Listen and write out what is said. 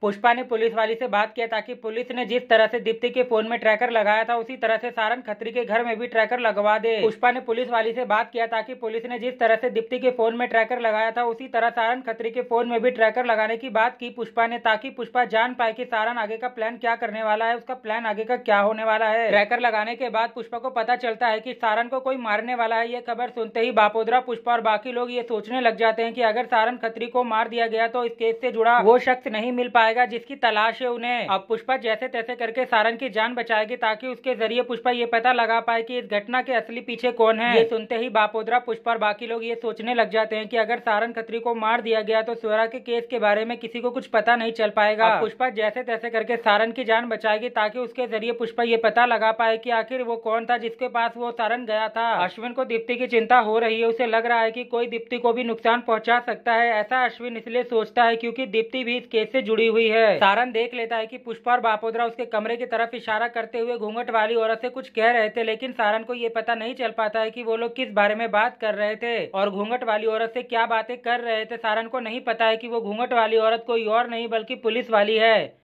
पुष्पा ने पुलिस वाली से बात किया ताकि पुलिस ने जिस तरह से दीप्ति के फोन में ट्रैकर लगाया था उसी तरह से सारन खत्री के घर में भी ट्रैकर लगवा दे पुष्पा ने पुलिस वाली से बात किया ताकि पुलिस ने जिस तरह से दीप्ति के फोन में ट्रैकर लगाया था उसी तरह सारन खत्री के फोन में भी ट्रैकर लगाने की बात की पुष्पा ने ताकि पुष्पा जान पाए की सारन आगे का प्लान क्या करने वाला है उसका प्लान आगे का क्या होने वाला है ट्रैकर लगाने के बाद पुष्पा को पता चलता है की सारन को कोई मारने वाला है ये खबर सुनते ही बापोदरा पुष्पा और बाकी लोग ये सोचने लग जाते हैं की अगर सारन खत्री को मार दिया गया तो इस केस से जुड़ा वो शख्स नहीं मिल पाया पाएगा जिसकी तलाश है उन्हें अब पुष्पा जैसे तैसे करके सारन की जान बचाएगी ताकि उसके जरिए पुष्पा ये पता लगा पाए कि इस घटना के असली पीछे कौन है ये सुनते ही बापोदरा पुष्पा और बाकी लोग ये सोचने लग जाते हैं कि अगर सारन खत्री को मार दिया गया तो स्वरा के केस के बारे में किसी को कुछ पता नहीं चल पाएगा पुष्पा जैसे तैसे करके सारन की जान बचाएगी ताकि उसके जरिए पुष्पा ये पता लगा पाए की आखिर वो कौन था जिसके पास वो सारन गया था अश्विन को दीप्ति की चिंता हो रही है उसे लग रहा है की कोई दीप्ति को भी नुकसान पहुँचा सकता है ऐसा अश्विन इसलिए सोचता है क्यूँकी दीप्ति भी इस केस से जुड़ी हुई हुई है सारन देख लेता है कि पुष्पा और बापोदरा उसके कमरे की तरफ इशारा करते हुए घूंघट वाली औरत से कुछ कह रहे थे लेकिन सारन को ये पता नहीं चल पाता है कि वो लोग किस बारे में बात कर रहे थे और घूंघट वाली औरत से क्या बातें कर रहे थे सारन को नहीं पता है कि वो घूंघट वाली औरत कोई और नहीं बल्कि पुलिस वाली है